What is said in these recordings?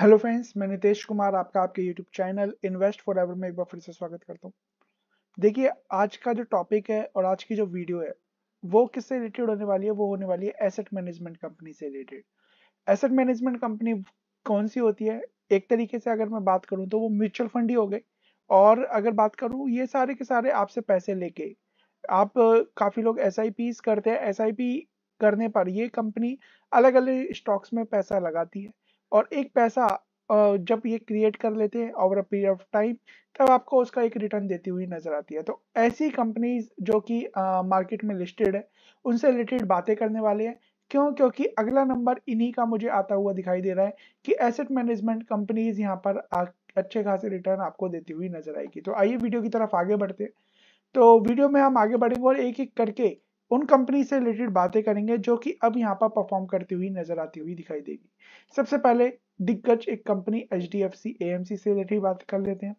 hello friends मैं नितेश कुमार आपका आपके YouTube channel invest forever में एक बार फिर से स्वागत करता हूँ देखिए आज का जो टॉपिक है और आज की जो वीडियो है वो किससे रिलेटेड होने वाली है वो होने वाली है एसेट मैनेजमेंट कंपनी से रिलेटेड एसेट मैनेजमेंट कंपनी कौन सी होती है एक तरीके से अगर मैं बात करूँ तो वो म्यूचुअल फंड ही हो गए और अगर बात करूँ ये सारे के सारे आपसे पैसे लेके आप काफ़ी लोग एस करते हैं एस करने पर ये कंपनी अलग अलग स्टॉक्स में पैसा लगाती है और एक पैसा जब ये क्रिएट कर लेते हैं over a period of time तब आपको उसका एक रिटर्न देती हुई नजर आती है तो ऐसी कंपनीज जो कि मार्केट में लिस्टेड है उनसे रिलेटेड बातें करने वाले हैं क्यों क्योंकि अगला नंबर इन्हीं का मुझे आता हुआ दिखाई दे रहा है कि एसेट मैनेजमेंट कंपनीज यहाँ पर अच्छे खासे रिटर्न आपको देती हुई नजर आएगी तो आइए वीडियो की तरफ आगे बढ़ते हैं तो वीडियो में हम आगे बढ़ेंगे और एक एक करके उन कंपनी से रिलेटेड बातें करेंगे जो कि अब यहाँ पर परफॉर्म करती हुई नजर आती हुई दिखाई देगी सबसे पहले दिग्गज एक company H D F C A M C से रिलेटेड बात कर लेते हैं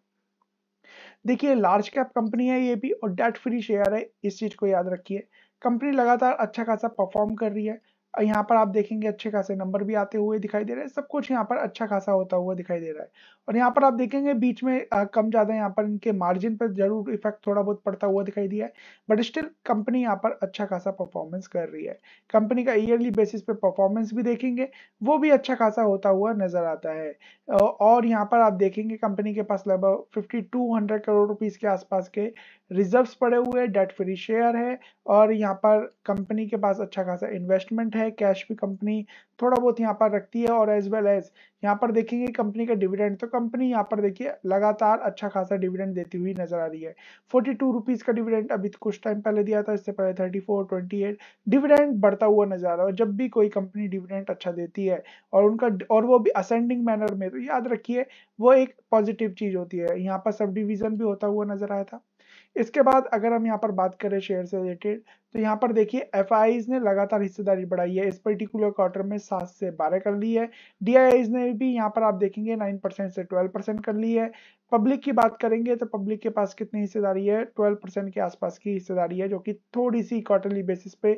देखिए लार्ज कैप कंपनी है ये भी और डेट फ्री शेयर है इस चीज को याद रखिए कंपनी लगातार अच्छा खासा परफॉर्म कर रही है यहाँ पर आप देखेंगे अच्छे खासे नंबर भी आते हुए दिखाई दे रहे हैं सब कुछ यहाँ पर अच्छा खासा होता हुआ दिखाई दे रहा है और यहाँ पर आप देखेंगे बीच में आ, कम ज़्यादा यहाँ पर इनके मार्जिन पर जरूर इफेक्ट थोड़ा बहुत पड़ता हुआ दिखाई दिया है बट स्टिल कंपनी यहाँ पर अच्छा खासा परफॉर्मेंस कर रही है कंपनी का ईयरली बेसिस पे परफॉर्मेंस भी देखेंगे वो भी अच्छा खासा होता हुआ नजर आता है और यहाँ पर आप देखेंगे कंपनी के पास लगभग फिफ्टी करोड़ रुपीज़ के आसपास के रिजर्व्स पड़े हुए डेट फ्री शेयर है और यहाँ पर कंपनी के पास अच्छा खासा इन्वेस्टमेंट है कैश भी कंपनी थोड़ा बहुत यहाँ पर रखती है और एज वेल एज यहाँ पर देखेंगे कंपनी का डिविडेंड तो कंपनी यहाँ पर देखिए लगातार अच्छा खासा डिविडेंड देती हुई नजर आ रही है फोर्टी टू रुपीज का डिविडेंड अभी कुछ टाइम पहले दिया था इससे पहले thirty four twenty eight dividend बढ़ता हुआ नजर आ रहा है जब भी कोई कंपनी डिविडेंड अच्छा देती है और उनका और वो भी असेंडिंग मैनर में तो याद रखिए वो एक पॉजिटिव चीज होती है यहाँ पर सब डिविजन भी होता हुआ नजर आया था इसके बाद अगर हम यहाँ पर बात करें शेयर से रिलेटेड तो यहाँ पर देखिए एफ ने लगातार हिस्सेदारी बढ़ाई है इस पर्टिकुलर क्वार्टर में सात से बारह कर ली है डी ने भी यहाँ पर आप देखेंगे नाइन परसेंट से ट्वेल्व परसेंट कर ली है पब्लिक की बात करेंगे तो पब्लिक के पास कितनी हिस्सेदारी है 12 परसेंट के आसपास की हिस्सेदारी है जो कि थोड़ी सी क्वार्टरली बेसिस पे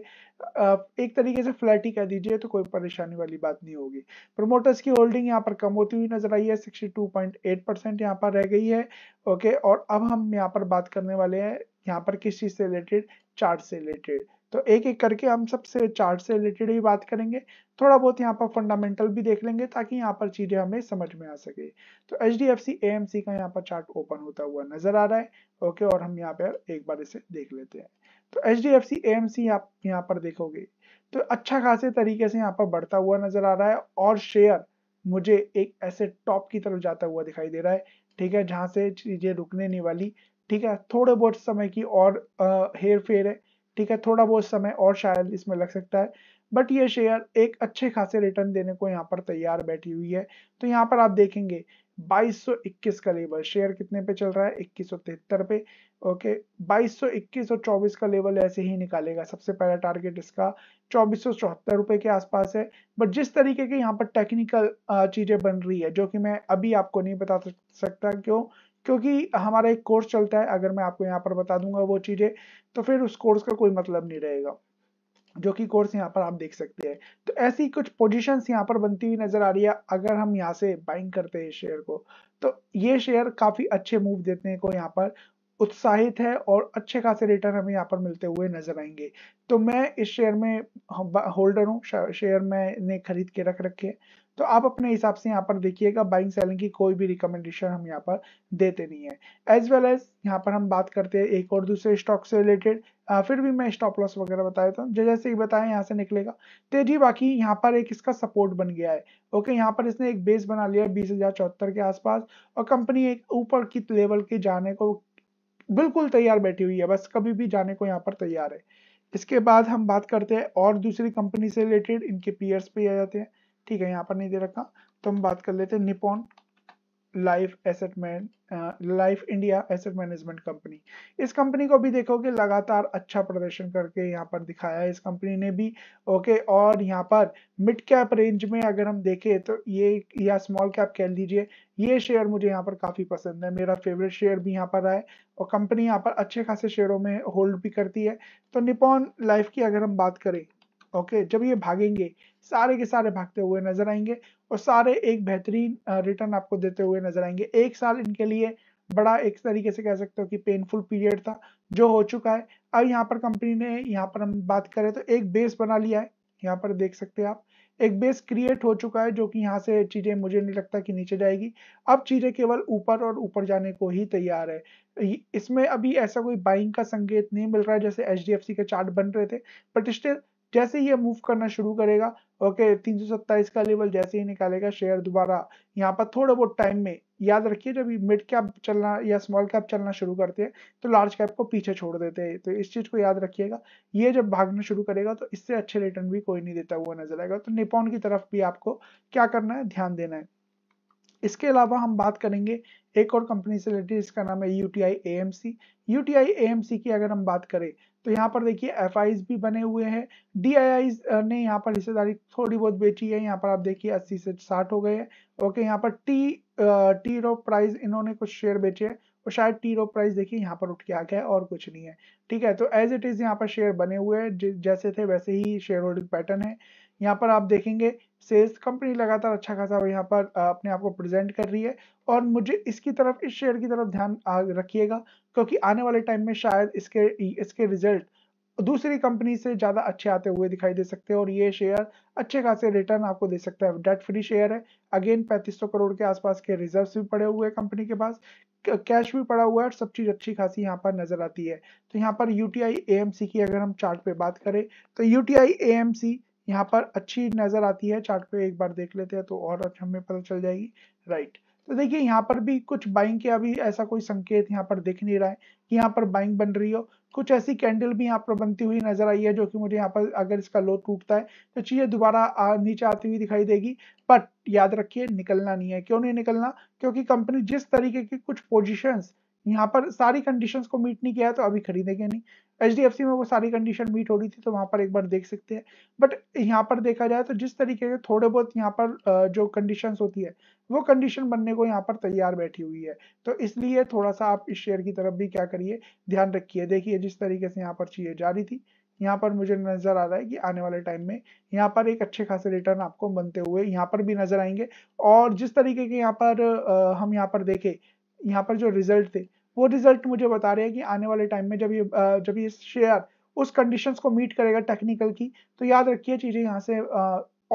एक तरीके से फ्लैट ही कह दीजिए तो कोई परेशानी वाली बात नहीं होगी प्रमोटर्स की होल्डिंग यहाँ पर कम होती हुई नजर आई है 62.8 परसेंट यहाँ पर रह गई है ओके और अब हम यहाँ पर बात करने वाले हैं यहाँ पर किस चीज से रिलेटेड चार्ट से रिलेटेड तो एक एक करके हम सबसे चार्ट से रिलेटेड ही बात करेंगे थोड़ा बहुत यहाँ पर फंडामेंटल भी देख लेंगे ताकि यहाँ पर चीज़ें हमें समझ में आ सके तो H D F C A M C का यहाँ पर चार्ट ओपन होता हुआ नजर आ रहा है ओके और हम यहाँ पर एक बार इसे देख लेते हैं तो H D F C A M C आप यहाँ पर देखोगे तो अच्छा खासे तरीके से यहाँ पर बढ़ता हुआ नजर आ रहा है और शेयर मुझे एक ऐसे टॉप की तरफ जाता हुआ दिखाई दे रहा है ठीक है जहाँ से चीज़ें रुकने नहीं वाली ठीक है थोड़े बहुत समय की और हेर फेर है ठीक है थोड़ा बहुत समय और शायद इसमें लग सकता है बट ये शेयर एक अच्छे खासे रिटर्न देने को यहाँ पर तैयार बैठी हुई है तो यहाँ पर आप देखेंगे 2221 का लेवल शेयर कितने पे चल रहा है इक्कीस पे ओके 2221 और 24 का लेवल ऐसे ही निकालेगा सबसे पहला टारगेट इसका चौबीस रुपए के आसपास है बट जिस तरीके के यहाँ पर टेक्निकल चीजें बन रही है जो कि मैं अभी आपको नहीं बता सकता क्यों क्योंकि हमारा एक कोर्स चलता है अगर मैं आपको यहाँ पर बता दूंगा वो चीज़ें तो फिर उस कोर्स का कोई मतलब नहीं रहेगा जो कि कोर्स यहाँ पर आप देख सकते हैं तो ऐसी कुछ पोजीशंस यहाँ पर बनती हुई नजर आ रही है अगर हम यहाँ से बाइंग करते हैं शेयर को तो ये शेयर काफी अच्छे मूव देने को यहाँ पर उत्साहित है और अच्छे खासे रिटर्न हमें यहाँ पर मिलते हुए नजर आएंगे तो मैं इस शेयर में होल्डर हूँ शेयर मैंने खरीद के रख रखे तो आप अपने हिसाब से यहाँ पर देखिएगा बाइंग सेलिंग की कोई भी रिकमेंडेशन हम यहाँ पर देते नहीं है एज वेल एज यहाँ पर हम बात करते हैं एक और दूसरे स्टॉक से रिलेटेड फिर भी मैं स्टॉप लॉस वगैरह बता देता हूँ जैसे ही बताया यहाँ से निकलेगा तेजी तो बाकी यहाँ पर एक इसका सपोर्ट बन गया है ओके यहाँ पर इसने एक बेस बना लिया है बीस के आसपास और कंपनी एक ऊपर की लेवल के जाने को बिल्कुल तैयार बैठी हुई है बस कभी भी जाने को यहाँ पर तैयार है इसके बाद हम बात करते हैं और दूसरी कंपनी से रिलेटेड इनके पीयर्स पे आ जाते हैं ठीक है यहाँ पर नहीं दे रखा तो हम बात कर लेते हैं Nippon life asset man life India asset management company इस कंपनी को भी देखोगे लगातार अच्छा प्रदर्शन करके यहाँ पर दिखाया है इस कंपनी ने भी ओके okay, और यहाँ पर मिड कैप रेंज में अगर हम देखें तो ये या स्मॉल कैप कह लीजिए ये शेयर मुझे यहाँ पर काफ़ी पसंद है मेरा फेवरेट शेयर भी यहाँ पर आए और कंपनी यहाँ पर अच्छे खासे शेयरों में होल्ड भी करती है तो निपोन लाइफ की अगर हम बात करें ओके जब ये भागेंगे सारे के सारे भागते हुए नजर आएंगे और सारे एक बेहतरीन रिटर्न आपको देते हुए नजर आएंगे एक साल इनके लिए बड़ा एक तरीके से कह सकते हो कि पेनफुल पीरियड था जो हो चुका है अब यहाँ पर कंपनी ने यहाँ पर हम बात करें तो एक बेस बना लिया है यहाँ पर देख सकते हैं आप एक बेस क्रिएट हो चुका है जो कि यहाँ से चीज़ें मुझे नहीं लगता कि नीचे जाएगी अब चीज़ें केवल ऊपर और ऊपर जाने को ही तैयार है इसमें अभी ऐसा कोई बाइंग का संकेत नहीं मिल रहा है जैसे एच के चार्ट बन रहे थे बट स्टिल जैसे ही ये मूव करना शुरू करेगा ओके तीन सौ सत्ताईस का लेवल जैसे ही निकालेगा शेयर दोबारा यहाँ पर थोड़ा बहुत टाइम में याद रखिए जब मिड कैप चलना या स्मॉल कैप चलना शुरू करते हैं तो लार्ज कैप को पीछे छोड़ देते हैं तो इस चीज़ को याद रखिएगा ये जब भागना शुरू करेगा तो इससे अच्छे रिटर्न भी कोई नहीं देता हुआ नजर आएगा तो निपोन की तरफ भी आपको क्या करना है ध्यान देना है इसके अलावा हम बात करेंगे एक और कंपनी से रिलेटेड इसका नाम है U T I A M C A M C की अगर हम बात करें तो यहाँ पर देखिए एफ भी बने हुए हैं डी ने यहाँ पर हिस्सेदारी थोड़ी बहुत बेची है यहाँ पर आप देखिए 80 से 60 हो गए हैं ओके यहाँ पर टी टी रो प्राइस इन्होंने कुछ शेयर बेचे हैं और शायद टी रो प्राइस देखिए यहाँ पर उठ के आ गया है और कुछ नहीं है ठीक है तो एज इट इज यहाँ पर शेयर बने हुए हैं जैसे थे वैसे ही शेयर होल्डिंग पैटर्न है यहाँ पर आप देखेंगे सेल्स कंपनी लगातार अच्छा खासा यहाँ पर अपने आप को प्रेजेंट कर रही है और मुझे इसकी तरफ इस शेयर की तरफ ध्यान रखिएगा क्योंकि आने वाले टाइम में शायद इसके इसके रिजल्ट दूसरी कंपनी से ज़्यादा अच्छे आते हुए दिखाई दे सकते हैं और ये शेयर अच्छे खासे रिटर्न आपको दे सकता है डेट फ्री शेयर है अगेन 3500 करोड़ के आसपास के रिजर्व भी पड़े हुए हैं कंपनी के पास कैश भी पड़ा हुआ है और सब चीज़ अच्छी खासी यहाँ पर नज़र आती है तो यहाँ पर यू टी की अगर हम चार्ट पे बात करें तो यू टी यहाँ पर अच्छी नज़र आती है चार्ट पे एक बार देख लेते हैं तो और अच्छा हमें पता चल जाएगी राइट तो देखिए यहाँ पर भी कुछ बाइंग के अभी ऐसा कोई संकेत यहाँ पर दिख नहीं रहा है कि यहाँ पर बाइंग बन रही हो कुछ ऐसी कैंडल भी यहाँ पर बनती हुई नजर आई है जो कि मुझे यहाँ पर अगर इसका लो टूटता है तो चीज़ें दोबारा नीचे आती हुई दिखाई देगी बट याद रखिए निकलना नहीं है क्यों नहीं निकलना क्योंकि कंपनी जिस तरीके की कुछ पोजिशन यहाँ पर सारी कंडीशंस को मीट नहीं किया है तो अभी खरीदेंगे नहीं एच डी एफ सी में वो सारी कंडीशन मीट हो रही थी तो वहाँ पर एक बार देख सकते हैं बट यहाँ पर देखा जाए तो जिस तरीके के थोड़े बहुत यहाँ पर जो कंडीशन होती है वो कंडीशन बनने को यहाँ पर तैयार बैठी हुई है तो इसलिए थोड़ा सा आप इस शेयर की तरफ भी क्या करिए ध्यान रखिए देखिए जिस तरीके से यहाँ पर चीज़ें जा रही थी यहाँ पर मुझे नजर आ रहा है कि आने वाले टाइम में यहाँ पर एक अच्छे खासे रिटर्न आपको बनते हुए यहाँ पर भी नजर आएंगे और जिस तरीके के यहाँ पर हम यहाँ पर देखें यहाँ पर जो रिजल्ट थे वो रिजल्ट मुझे बता रहे हैं कि आने वाले टाइम में जब ये जब ये शेयर उस कंडीशंस को मीट करेगा टेक्निकल की तो याद रखिए चीज़ें यहाँ से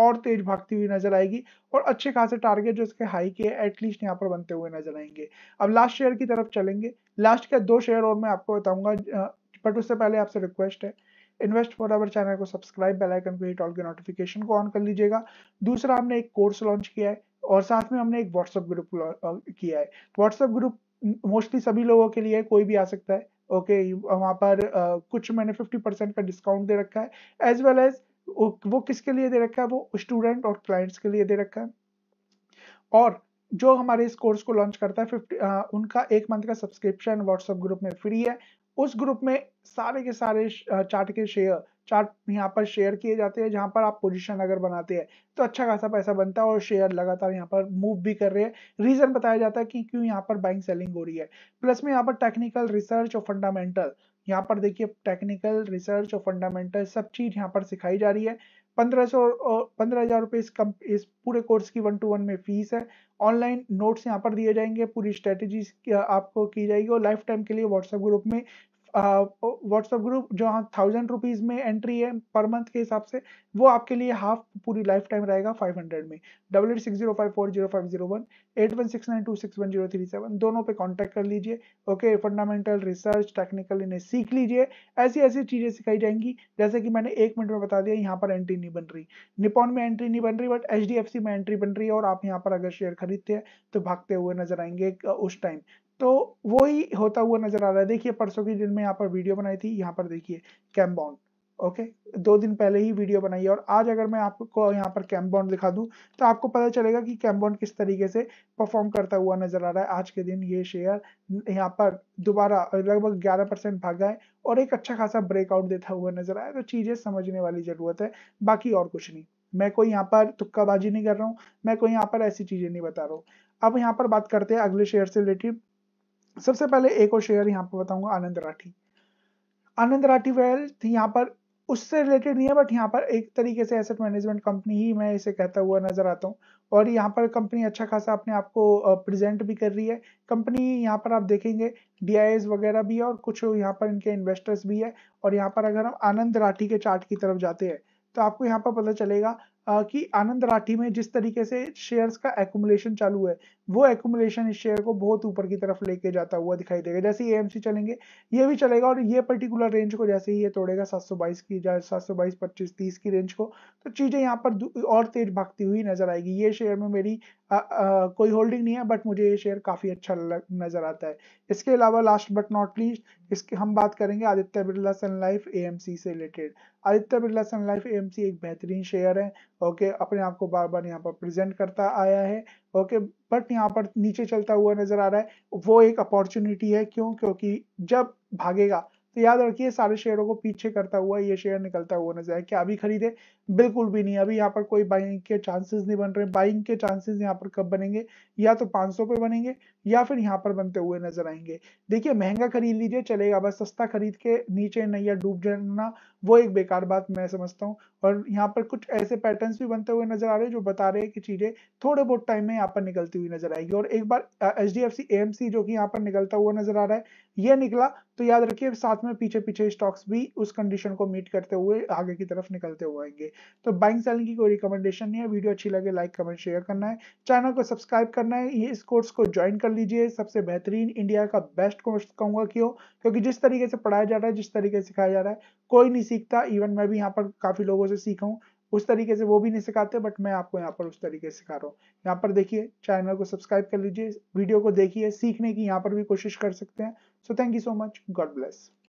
और तेज भागती हुई नजर आएगी और अच्छे खासे टारगेट जो इसके हाई के एटलीस्ट यहाँ पर बनते हुए नजर आएंगे अब लास्ट शेयर की तरफ चलेंगे लास्ट के दो शेयर और मैं आपको बताऊंगा बट उससे पहले आपसे रिक्वेस्ट है इन्वेस्ट फॉर आवर चैनल को सब्सक्राइब बेल आइकन को हिट ऑल के नोटिफिकेशन को ऑन कर लीजिएगा दूसरा हमने एक कोर्स लॉन्च किया है और साथ में हमने एक व्हाट्सएप ग्रुप किया है व्हाट्सएप ग्रुप मोस्टली सभी लोगों के लिए है कोई भी आ सकता है ओके okay, वहाँ पर uh, कुछ मैंने फिफ्टी परसेंट का डिस्काउंट दे रखा है एज वेल एज वो किसके लिए दे रखा है वो स्टूडेंट और क्लाइंट्स के लिए दे रखा है और जो हमारे इस कोर्स को लॉन्च करता है फिफ्टी उनका एक मंथ का सब्सक्रिप्शन व्हाट्सएप ग्रुप में फ्री है उस ग्रुप में सारे के सारे चार्ट के शेयर चार्ट यहाँ पर शेयर किए जाते हैं जहाँ पर आप पोजीशन अगर बनाते हैं तो अच्छा खासा पैसा बनता है और शेयर लगातार यहाँ पर मूव भी कर रहे हैं रीजन बताया जाता है कि क्यों यहाँ पर बाइंग सेलिंग हो रही है प्लस में यहाँ पर टेक्निकल रिसर्च और फंडामेंटल यहाँ पर देखिए टेक्निकल रिसर्च और फंडामेंटल सब चीज यहाँ पर सिखाई जा रही है पंद्रह सौ पंद्रह इस कम इस पूरे कोर्स की वन टू वन में फीस है ऑनलाइन नोट्स यहाँ पर दिए जाएंगे पूरी स्ट्रेटेजी आपको की जाएगी और लाइफ टाइम के लिए व्हाट्सएप ग्रुप में व्हाट्सएप ग्रुप जो हाँ थाउजेंड रुपीज़ में एंट्री है पर मंथ के हिसाब से वो आपके लिए हाफ पूरी लाइफ टाइम रहेगा फाइव हंड्रेड में double eight six zero five four zero five zero one eight one six nine two six one zero three seven दोनों पे कांटेक्ट कर लीजिए ओके फंडामेंटल रिसर्च टेक्निकल इन्हें सीख लीजिए ऐसी ऐसी चीज़ें सिखाई जाएंगी जैसे कि मैंने एक मिनट में बता दिया यहाँ पर एंट्री नहीं बन रही निपॉन में एंट्री नहीं बन रही बट एच में एंट्री बन रही है और आप यहाँ पर अगर शेयर खरीदते हैं तो भागते हुए नजर आएंगे उस टाइम तो वही होता हुआ नजर आ रहा है देखिए परसों के दिन में यहाँ पर वीडियो बनाई थी यहाँ पर देखिए कैम ओके दो दिन पहले ही वीडियो बनाई है और आज अगर मैं आपको यहाँ पर कैम दिखा दूँ तो आपको पता चलेगा कि कैम किस तरीके से परफॉर्म करता हुआ नजर आ रहा है आज के दिन ये शेयर यहाँ पर दोबारा लगभग ग्यारह परसेंट भागा और एक अच्छा खासा ब्रेकआउट देता हुआ नजर आया तो चीजें समझने वाली जरूरत है बाकी और कुछ नहीं मैं कोई यहाँ पर तुक्काबाजी नहीं कर रहा हूँ मैं कोई यहाँ पर ऐसी चीजें नहीं बता रहा हूँ अब यहाँ पर बात करते हैं अगले शेयर से रिलेटेड सबसे पहले एक और शेयर यहाँ पर बताऊंगा आनंद राठी आनंद राठी वेल थी यहाँ पर उससे रिलेटेड नहीं है बट यहाँ पर एक तरीके से एसेट मैनेजमेंट कंपनी ही मैं इसे कहता हुआ नजर आता हूँ और यहाँ पर कंपनी अच्छा खासा अपने आप को प्रेजेंट भी कर रही है कंपनी यहाँ पर आप देखेंगे डी वगैरह भी है और कुछ यहाँ पर इनके इन्वेस्टर्स भी है और यहाँ पर अगर हम आनंद राठी के चार्ट की तरफ जाते हैं तो आपको यहाँ पर पता चलेगा कि आनंद राठी में जिस तरीके से शेयर्स का एकुमुलेशन चालू है वो एकुमुलेशन इस शेयर को बहुत ऊपर की तरफ लेके जाता हुआ दिखाई देगा जैसे ही एएमसी चलेंगे ये भी चलेगा और ये पर्टिकुलर रेंज को जैसे ही ये तोड़ेगा 722 की या 722 25 30 की रेंज को तो चीज़ें यहाँ पर और तेज भागती हुई नजर आएगी ये शेयर में मेरी आ, आ, कोई होल्डिंग नहीं है बट मुझे ये शेयर काफ़ी अच्छा नज़र आता है इसके अलावा लास्ट बट नॉट लीस्ट इसके हम बात करेंगे Aditya Birla Sun Life AMC से related Aditya Birla Sun Life AMC एक बेहतरीन शेयर है ओके अपने आप को बार बार यहाँ पर प्रेजेंट करता आया है ओके बट यहाँ पर नीचे चलता हुआ नजर आ रहा है वो एक अपॉर्चुनिटी है क्यों क्योंकि जब भागेगा तो याद रखिए सारे शेयरों को पीछे करता हुआ ये शेयर निकलता हुआ नजर आया क्या अभी खरीदे बिल्कुल भी नहीं अभी यहाँ पर कोई बाइंग के चांसेस नहीं बन रहे बाइंग के चांसेस यहाँ पर कब बनेंगे या तो 500 पे बनेंगे या फिर यहाँ पर बनते हुए नजर आएंगे देखिए महंगा खरीद लीजिए चलेगा बस सस्ता खरीद के नीचे नैया डूब जाना वो एक बेकार बात मैं समझता हूँ और यहाँ पर कुछ ऐसे पैटर्न्स भी बनते हुए नजर आ रहे हैं जो बता रहे हैं कि चीजें थोड़े बहुत टाइम में यहाँ पर निकलती हुई नजर आएगी और एक बार H D F C M C जो कि यहाँ पर निकलता हुआ नजर आ रहा है ये निकला तो याद रखिए साथ में पीछे पीछे स्टॉक्स भी उस कंडीशन को मीट करते हुए आगे की तरफ निकलते हुए आएंगे तो बाइंग सेलिंग की कोई रिकमेंडेशन नहीं है वीडियो अच्छी लगे लाइक कमेंट शेयर करना है चैनल को सब्सक्राइब करना है ये इस कोर्स को ज्वाइन कर लीजिए सबसे बेहतरीन इंडिया का बेस्ट कोर्स कहूंगा क्यों क्योंकि जिस तरीके से पढ़ाया जा रहा है जिस तरीके से सिखाया जा रहा है कोई नहीं सीखता इवन मैं भी यहाँ पर काफ़ी लोगों से सीखा हूँ उस तरीके से वो भी नहीं सिखाते बट मैं आपको यहाँ पर उस तरीके से सिखा रहा हूँ यहाँ पर देखिए चैनल को सब्सक्राइब कर लीजिए वीडियो को देखिए सीखने की यहाँ पर भी कोशिश कर सकते हैं so thank you so much God bless